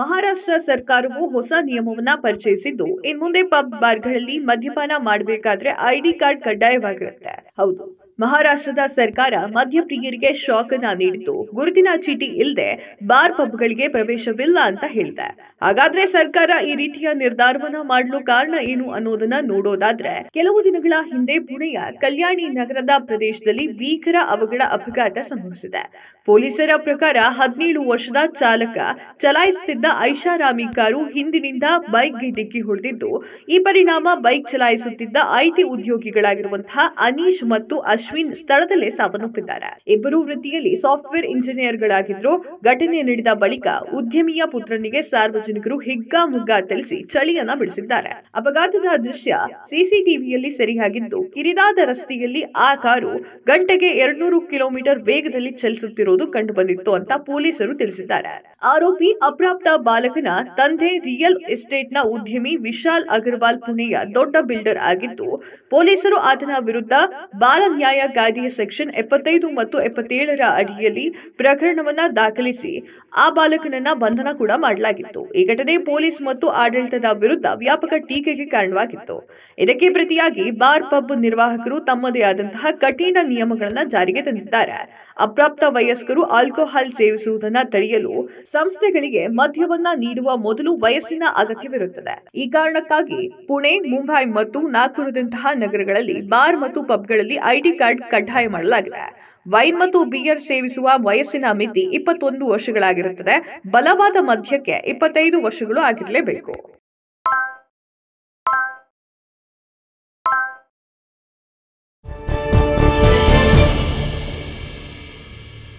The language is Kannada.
ಮಹಾರಾಷ್ಟ್ರ ಸರ್ಕಾರವು ಹೊಸ ನಿಯಮವನ್ನ ಪರಿಚಯಿಸಿದ್ದು ಮುಂದೆ ಪಬ್ ಬಾರ್ಗಳಲ್ಲಿ ಮದ್ಯಪಾನ ಮಾಡಬೇಕಾದ್ರೆ ಐಡಿ ಕಾರ್ಡ್ ಕಡ್ಡಾಯವಾಗಿರುತ್ತೆ ಹೌದು ಮಹಾರಾಷ್ಟ್ರದ ಸರ್ಕಾರ ಮದ್ಯಪ್ರಿಯರಿಗೆ ಶಾಕ್ ಅನ್ನ ನೀಡಿತು ಗುರುತಿನ ಚೀಟಿ ಇಲ್ಲದೆ ಬಾರ್ ಪಬ್ಗಳಿಗೆ ಪ್ರವೇಶವಿಲ್ಲ ಅಂತ ಹೇಳಿದೆ ಹಾಗಾದ್ರೆ ಸರ್ಕಾರ ಈ ರೀತಿಯ ನಿರ್ಧಾರವನ್ನ ಮಾಡಲು ಕಾರಣ ಏನು ಅನ್ನೋದನ್ನ ನೋಡೋದಾದ್ರೆ ಕೆಲವು ದಿನಗಳ ಹಿಂದೆ ಪುಣೆಯ ಕಲ್ಯಾಣಿ ನಗರದ ಪ್ರದೇಶದಲ್ಲಿ ಭೀಕರ ಅವಘಡ ಅಪಘಾತ ಸಂಭವಿಸಿದೆ ಪೊಲೀಸರ ಪ್ರಕಾರ ಹದಿನೇಳು ವರ್ಷದ ಚಾಲಕ ಚಲಾಯಿಸುತ್ತಿದ್ದ ಐಷಾರಾಮಿ ಕಾರು ಹಿಂದಿನಿಂದ ಬೈಕ್ಗೆ ಡಿಕ್ಕಿ ಹೊಡೆದಿದ್ದು ಈ ಪರಿಣಾಮ ಬೈಕ್ ಚಲಾಯಿಸುತ್ತಿದ್ದ ಐಟಿ ಉದ್ಯೋಗಿಗಳಾಗಿರುವಂತಹ ಅನೀಶ್ ಮತ್ತು ಅಶ್ವಿನ್ ಅಶ್ವಿನ್ ಸ್ಥಳದಲ್ಲೇ ಸಾವನ್ನಪ್ಪಿದ್ದಾರೆ ಇಬ್ಬರು ವೃತ್ತಿಯಲ್ಲಿ ಸಾಫ್ಟ್ವೇರ್ ಇಂಜಿನಿಯರ್ ಗಳಾಗಿದ್ರು ಘಟನೆ ನಡೆದ ಬಳಿಕ ಉದ್ಯಮಿಯ ಪುತ್ರನಿಗೆ ಸಾರ್ವಜನಿಕರು ಹಿಗ್ಗಾ ಮುಗ್ಗಾ ತಿಳಿಸಿ ಚಳಿಯನ್ನ ಬಿಡಿಸಿದ್ದಾರೆ ಅಪಘಾತದ ದೃಶ್ಯ ಸಿಸಿಟಿವಿಯಲ್ಲಿ ಸರಿಯಾಗಿದ್ದು ಕಿರಿದಾದ ರಸ್ತೆಯಲ್ಲಿ ಆ ಕಾರು ಗಂಟೆಗೆ ಎರಡ್ನೂರು ಕಿಲೋಮೀಟರ್ ವೇಗದಲ್ಲಿ ಚಲಿಸುತ್ತಿರುವುದು ಕಂಡುಬಂದಿತ್ತು ಅಂತ ಪೊಲೀಸರು ತಿಳಿಸಿದ್ದಾರೆ ಆರೋಪಿ ಅಪ್ರಾಪ್ತ ಬಾಲಕನ ತಂದೆ ರಿಯಲ್ ಎಸ್ಟೇಟ್ನ ಉದ್ಯಮಿ ವಿಶಾಲ್ ಅಗರ್ವಾಲ್ ಪುಣೆಯ ದೊಡ್ಡ ಬಿಲ್ಡರ್ ಆಗಿದ್ದು ಪೊಲೀಸರು ಆತನ ವಿರುದ್ಧ ಬಾಲ ನ್ಯಾಯ ನ್ಯಾಯಾಲಯ ಕಾಯ್ದೆಯ ಸೆಕ್ಷನ್ ಎಪ್ಪತ್ತೈದು ಮತ್ತು ಎಪ್ಪತ್ತೇಳರ ಅಡಿಯಲ್ಲಿ ಪ್ರಕರಣವನ್ನು ದಾಖಲಿಸಿ ಆ ಬಾಲಕನನ್ನ ಬಂಧನ ಕೂಡ ಮಾಡಲಾಗಿತ್ತು ಈ ಘಟನೆ ಪೊಲೀಸ್ ಮತ್ತು ಆಡಳಿತದ ವಿರುದ್ಧ ವ್ಯಾಪಕ ಟೀಕೆಗೆ ಕಾರಣವಾಗಿತ್ತು ಇದಕ್ಕೆ ಪ್ರತಿಯಾಗಿ ಬಾರ್ ಪಬ್ ನಿರ್ವಾಹಕರು ತಮ್ಮದೇ ಆದಂತಹ ಕಠಿಣ ನಿಯಮಗಳನ್ನು ಜಾರಿಗೆ ತಂದಿದ್ದಾರೆ ಅಪ್ರಾಪ್ತ ವಯಸ್ಕರು ಆಲ್ಕೋಹಾಲ್ ಸೇವಿಸುವುದನ್ನು ತಡೆಯಲು ಸಂಸ್ಥೆಗಳಿಗೆ ಮದ್ಯವನ್ನ ನೀಡುವ ಮೊದಲು ವಯಸ್ಸಿನ ಅಗತ್ಯವಿರುತ್ತದೆ ಈ ಕಾರಣಕ್ಕಾಗಿ ಪುಣೆ ಮುಂಬೈ ಮತ್ತು ನಾಗ್ಪುರದಂತಹ ನಗರಗಳಲ್ಲಿ ಬಾರ್ ಮತ್ತು ಪಬ್ಗಳಲ್ಲಿ ಐಡಿ ಕಾರ್ಡ್ ಕಾರ್ಡ್ ಕಡ್ಡಾಯ ಮಾಡಲಾಗಿದೆ ವೈನ್ ಮತ್ತು ಬಿಯರ್ ಸೇವಿಸುವ ವಯಸ್ಸಿನ ಮಿತಿ ಇಪ್ಪತ್ತೊಂದು ವರ್ಷಗಳಾಗಿರುತ್ತದೆ ಬಲವಾದ ಮಧ್ಯಕ್ಕೆ ಇಪ್ಪತ್ತೈದು ವರ್ಷಗಳು ಆಗಿರಲೇಬೇಕು